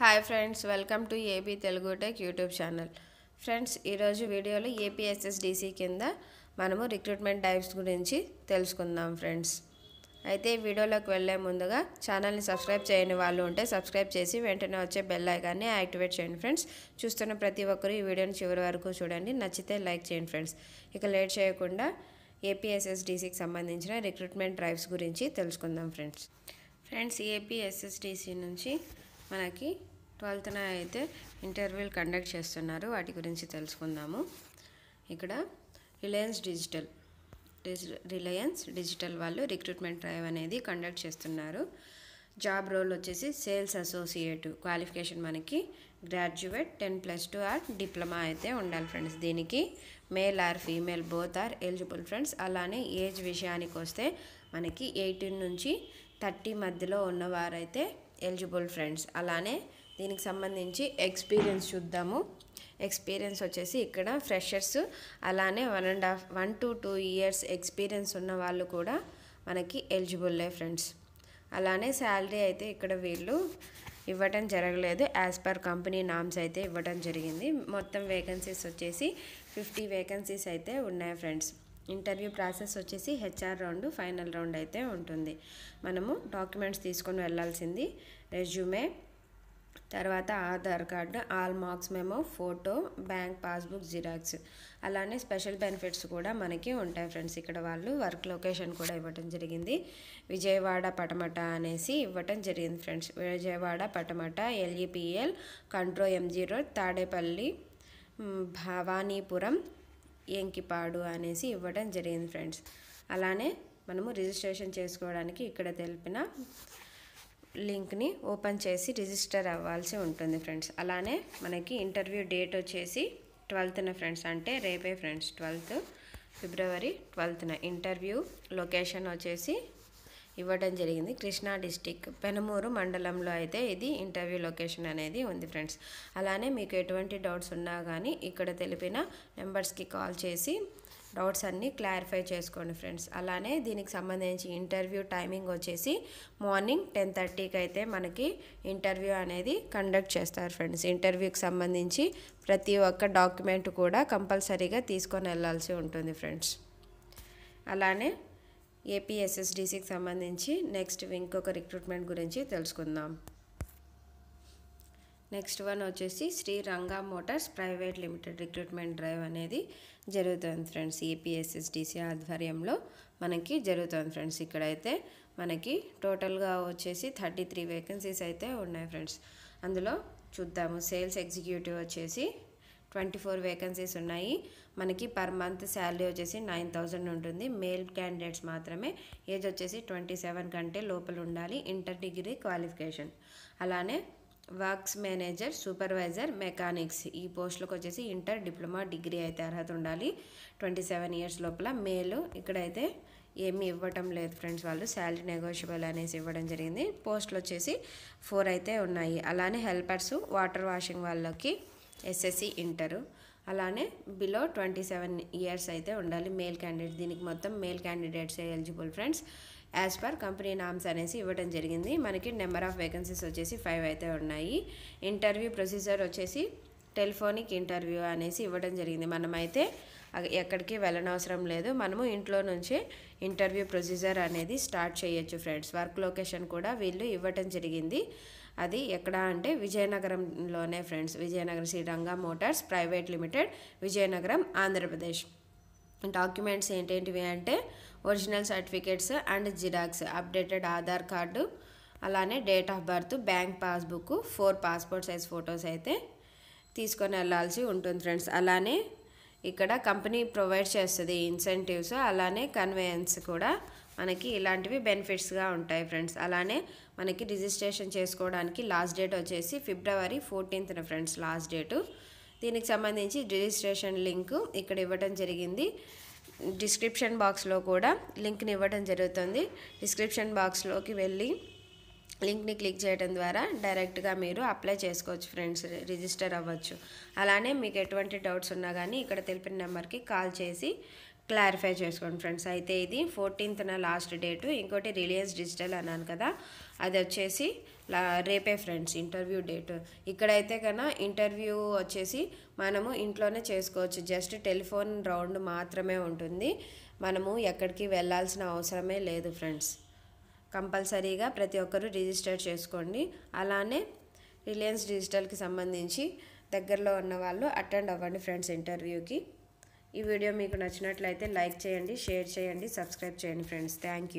hi friends welcome to AP Telugu tech YouTube channel friends ఈరోజు వీడియోలో APSSDC కింద మనము రిక్రూట్మెంట్ టైప్స్ గురించి తెలుసుకుందాం ఫ్రెండ్స్ అయితే వీడియోలోకి వెళ్ళే ముందుగా ఛానల్ని సబ్స్క్రైబ్ చేయని వాళ్ళు ఉంటే సబ్స్క్రైబ్ చేసి వెంటనే వచ్చే బెల్ ఐకాన్ని యాక్టివేట్ చేయండి ఫ్రెండ్స్ చూస్తున్న ప్రతి ఒక్కరు ఈ వీడియోని చివరి వరకు చూడండి నచ్చితే లైక్ చేయండి ఫ్రెండ్స్ ఇక లేట్ చేయకుండా ఏపీఎస్ఎస్డిసికి సంబంధించిన రిక్రూట్మెంట్ డ్రైవ్స్ గురించి తెలుసుకుందాం ఫ్రెండ్స్ ఫ్రెండ్స్ ఏపీఎస్ఎస్డిసి నుంచి మనకి ట్వెల్త్న అయితే ఇంటర్వ్యూలు కండక్ట్ చేస్తున్నారు వాటి గురించి తెలుసుకుందాము ఇక్కడ రిలయన్స్ డిజిటల్ రిలయన్స్ డిజిటల్ వాళ్ళు రిక్రూట్మెంట్ డ్రైవ్ అనేది కండక్ట్ చేస్తున్నారు జాబ్ రోల్ వచ్చేసి సేల్స్ అసోసియేట్ క్వాలిఫికేషన్ మనకి graduate ten plus two or diploma అయితే ఉండాలి ఫ్రెండ్స్ దీనికి male or female both are eligible friends అలానే ఏజ్ విషయానికి వస్తే మనకి ఎయిటీన్ నుంచి థర్టీ మధ్యలో ఉన్నవారైతే ఎలిజిబుల్ ఫ్రెండ్స్ అలానే దీనికి సంబంధించి ఎక్స్పీరియన్స్ చూద్దాము ఎక్స్పీరియన్స్ వచ్చేసి ఇక్కడ ఫ్రెషర్స్ అలానే one and half one to two years experience ఉన్న వాళ్ళు కూడా మనకి ఎలిజిబుల్లే ఫ్రెండ్స్ అలానే శాలరీ అయితే ఇక్కడ వీళ్ళు ఇవ్వటం జరగలేదు యాజ్ పర్ కంపెనీ నామ్స్ అయితే ఇవ్వటం జరిగింది మొత్తం వేకెన్సీస్ వచ్చేసి ఫిఫ్టీ వేకెన్సీస్ అయితే ఉన్నాయి ఫ్రెండ్స్ ఇంటర్వ్యూ ప్రాసెస్ వచ్చేసి హెచ్ఆర్ రౌండ్ ఫైనల్ రౌండ్ అయితే ఉంటుంది మనము డాక్యుమెంట్స్ తీసుకొని వెళ్ళాల్సింది రెజ్యూమే తర్వాత Aadhaar card all marks memo photo bank passbook xerox అలానే స్పెషల్ బెనిఫిట్స్ కూడా మనకి ఉంటాయి ఫ్రెండ్స్ ఇక్కడ వాళ్ళు వర్క్ లొకేషన్ కూడా ఇవ్వటం జరిగింది విజయవాడ పటమట అనేసి ఇవ్వటం జరిగింది ఫ్రెండ్స్ విజయవాడ పటమట ఎల్ఈపిఎల్ కంట్రో ఎంజీ రోడ్ తాడేపల్లి భవానీపురం ఏంకిపాడు అనేసి ఇవ్వడం జరిగింది ఫ్రెండ్స్ అలానే మనము రిజిస్ట్రేషన్ చేసుకోవడానికి ఇక్కడ తెలిపిన లింక్ని ఓపెన్ చేసి రిజిస్టర్ అవ్వాల్సి ఉంటుంది ఫ్రెండ్స్ అలానే మనకి ఇంటర్వ్యూ డేట్ వచ్చేసి ట్వెల్త్న ఫ్రెండ్స్ అంటే రేపే ఫ్రెండ్స్ ట్వెల్త్ ఫిబ్రవరి ట్వెల్త్న ఇంటర్వ్యూ లొకేషన్ వచ్చేసి ఇవ్వడం జరిగింది కృష్ణా డిస్టిక్ పెనమూరు మండలంలో అయితే ఇది ఇంటర్వ్యూ లొకేషన్ అనేది ఉంది ఫ్రెండ్స్ అలానే మీకు ఎటువంటి డౌట్స్ ఉన్నా కానీ ఇక్కడ తెలిపిన నెంబర్స్కి కాల్ చేసి డౌట్స్ అన్నీ క్లారిఫై చేసుకోండి ఫ్రెండ్స్ అలానే దీనికి సంబంధించి ఇంటర్వ్యూ టైమింగ్ వచ్చేసి మార్నింగ్ టెన్ థర్టీకి అయితే మనకి ఇంటర్వ్యూ అనేది కండక్ట్ చేస్తారు ఫ్రెండ్స్ ఇంటర్వ్యూకి సంబంధించి ప్రతి ఒక్క డాక్యుమెంట్ కూడా కంపల్సరీగా తీసుకొని వెళ్ళాల్సి ఉంటుంది ఫ్రెండ్స్ అలానే ఏపీఎస్ఎస్డిసికి సంబంధించి నెక్స్ట్ ఇంకొక రిక్రూట్మెంట్ గురించి తెలుసుకుందాం నెక్స్ట్ వన్ వచ్చేసి Shri Ranga Motors Private Limited recruitment drive అనేది జరుగుతుంది ఫ్రెండ్స్ ఏపీఎస్ఎస్డిసి ఆధ్వర్యంలో మనకి జరుగుతుంది ఫ్రెండ్స్ ఇక్కడైతే మనకి టోటల్గా వచ్చేసి థర్టీ త్రీ వేకెన్సీస్ అయితే ఉన్నాయి ఫ్రెండ్స్ అందులో చూద్దాము సేల్స్ ఎగ్జిక్యూటివ్ వచ్చేసి ట్వంటీ ఫోర్ వేకెన్సీస్ ఉన్నాయి మనకి పర్ మంత్ శాలరీ వచ్చేసి నైన్ థౌజండ్ ఉంటుంది మేల్ క్యాండిడేట్స్ మాత్రమే ఏజ్ వచ్చేసి ట్వంటీ సెవెన్ కంటే లోపల ఉండాలి ఇంటర్ డిగ్రీ క్వాలిఫికేషన్ అలానే వర్క్స్ మేనేజర్ సూపర్వైజర్ మెకానిక్స్ ఈ పోస్టులకు వచ్చేసి ఇంటర్ డిప్లొమా డిగ్రీ అయితే అర్హత ఉండాలి ట్వంటీ సెవెన్ ఇయర్స్ లోపల మేలు ఇక్కడైతే ఏమి ఇవ్వటం లేదు ఫ్రెండ్స్ వాళ్ళు శాలరీ నెగోషియబుల్ అనేసి ఇవ్వడం జరిగింది పోస్టులు వచ్చేసి ఫోర్ అయితే ఉన్నాయి అలానే హెల్పర్స్ వాటర్ వాషింగ్ వాళ్ళకి ఎస్ఎస్సి ఇంటరు అలానే బిలో ట్వంటీ సెవెన్ ఇయర్స్ అయితే ఉండాలి మేల్ క్యాండిడేట్ దీనికి మొత్తం male candidates eligible friends as per company norms అనేసి ఇవ్వడం జరిగింది మనకి నెంబర్ ఆఫ్ వేకెన్సీస్ వచ్చేసి ఫైవ్ అయితే ఉన్నాయి ఇంటర్వ్యూ ప్రొసీజర్ వచ్చేసి టెలిఫోనిక్ ఇంటర్వ్యూ అనేసి ఇవ్వడం జరిగింది మనమైతే ఎక్కడికి వెళ్ళనవసరం లేదు మనము ఇంట్లో నుంచి ఇంటర్వ్యూ ప్రొసీజర్ అనేది స్టార్ట్ చేయొచ్చు ఫ్రెండ్స్ వర్క్ లొకేషన్ కూడా వీళ్ళు ఇవ్వటం జరిగింది అది ఎక్కడ అంటే విజయనగరంలోనే friends Vizianagaram Shri Ranga Motors Private Limited Vizianagaram Andhra Pradesh documents ఏంటేంటివి అంటే original certificates and xerox updated Aadhaar card అలానే date of birth bank passbook four passport size photos అయితే తీసుకొని వెళ్ళాల్సి ఉంటుంది ఫ్రెండ్స్ అలానే ఇక్కడ కంపెనీ ప్రొవైడ్ చేస్తుంది ఇన్సెంటివ్స్ అలానే కన్వేయన్స్ కూడా మనకి ఇలాంటివి బెనిఫిట్స్గా ఉంటాయి ఫ్రెండ్స్ అలానే మనకి రిజిస్ట్రేషన్ చేసుకోవడానికి లాస్ట్ డేట్ వచ్చేసి ఫిబ్రవరి ఫోర్టీన్త్న ఫ్రెండ్స్ లాస్ట్ డేటు దీనికి సంబంధించి రిజిస్ట్రేషన్ లింక్ ఇక్కడ ఇవ్వడం జరిగింది డిస్క్రిప్షన్ బాక్స్లో కూడా లింక్ని ఇవ్వడం జరుగుతుంది డిస్క్రిప్షన్ బాక్స్లోకి వెళ్ళి లింక్ని క్లిక్ చేయడం ద్వారా డైరెక్ట్గా మీరు అప్లై చేసుకోవచ్చు ఫ్రెండ్స్ రిజిస్టర్ అవ్వచ్చు అలానే మీకు ఎటువంటి డౌట్స్ ఉన్నా కానీ ఇక్కడ తెలిపిన నెంబర్కి కాల్ చేసి క్లారిఫై చేసుకోండి ఫ్రెండ్స్ అయితే ఇది ఫోర్టీన్త్న లాస్ట్ డేటు ఇంకోటి రిలయన్స్ డిజిటల్ అన్నాను కదా అది వచ్చేసి రేపే ఫ్రెండ్స్ ఇంటర్వ్యూ డేట్ ఇక్కడైతే కన్నా ఇంటర్వ్యూ వచ్చేసి మనము ఇంట్లోనే చేసుకోవచ్చు జస్ట్ టెలిఫోన్ రౌండ్ మాత్రమే ఉంటుంది మనము ఎక్కడికి వెళ్ళాల్సిన అవసరమే లేదు ఫ్రెండ్స్ కంపల్సరీగా ప్రతి ఒక్కరూ రిజిస్టర్ చేసుకోండి అలానే రిలయన్స్ డిజిటల్కి సంబంధించి దగ్గరలో ఉన్న వాళ్ళు అటెండ్ అవ్వండి ఫ్రెండ్స్ ఇంటర్వ్యూకి ఈ వీడియో మీకు నచ్చినట్లయితే లైక్ చేయండి షేర్ చేయండి సబ్స్క్రైబ్ చేయండి ఫ్రెండ్స్ థ్యాంక్